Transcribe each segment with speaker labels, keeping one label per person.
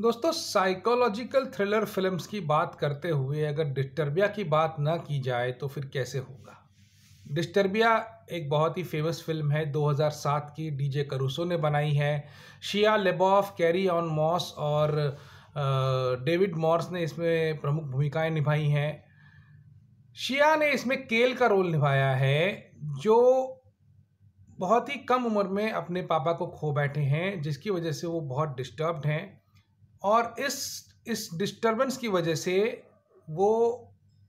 Speaker 1: दोस्तों psychological thriller films की बात करते हुए अगर डिस्टर्बिया की बात ना की जाए तो फिर कैसे होगा डिस्टर्बिया एक बहुत ही फेमस फिल्म है 2007 की डीजे करूसो ने बनाई है Shia LaBeouf Carrie Anne Moss और डेविड मॉर्स ने इसमें प्रमुख भूमिकाएं निभाई हैं शिया ने इसमें केल का रोल निभाया है जो बहुत ही कम उम्र में अपने पापा को खो बैठे हैं जिसकी वजह से वो बहुत डिस्टर्ब्ड हैं और इस इस डिस्टरबेंस की वजह से वो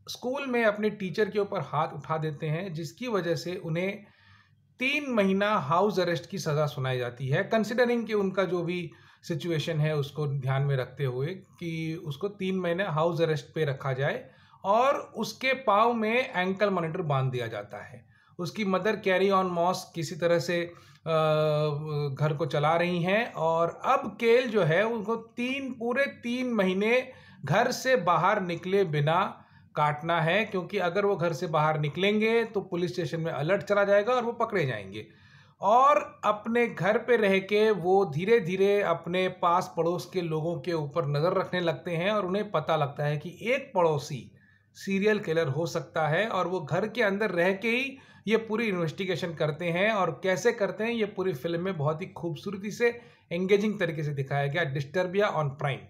Speaker 1: स्कूल में अपने टीचर के ऊपर हाथ उठा देते हैं जिसकी वजह से उन्हें तीन महीना हाउस अरेस्ट की सज़ा सुनाई जाती है कंसिडरिंग कि उनका जो भी सिचुएशन है उसको ध्यान में रखते हुए कि उसको तीन महीने हाउस अरेस्ट पे रखा जाए और उसके पाँव में एंकल मॉनिटर बांध दिया जाता है उसकी मदर कैरी ऑन मॉस किसी तरह से घर को चला रही हैं और अब केल जो है उनको तीन पूरे तीन महीने घर से बाहर निकले बिना काटना है क्योंकि अगर वो घर से बाहर निकलेंगे तो पुलिस स्टेशन में अलर्ट चला जाएगा और वो पकड़े जाएंगे और अपने घर पे रह के वो धीरे धीरे अपने पास पड़ोस के लोगों के ऊपर नज़र रखने लगते हैं और उन्हें पता लगता है कि एक पड़ोसी सीरियल किलर हो सकता है और वो घर के अंदर रह के ही ये पूरी इन्वेस्टिगेशन करते हैं और कैसे करते हैं ये पूरी फिल्म में बहुत ही खूबसूरती से एंगेजिंग तरीके से दिखाया गया डिस्टर्बिया ऑन प्राइम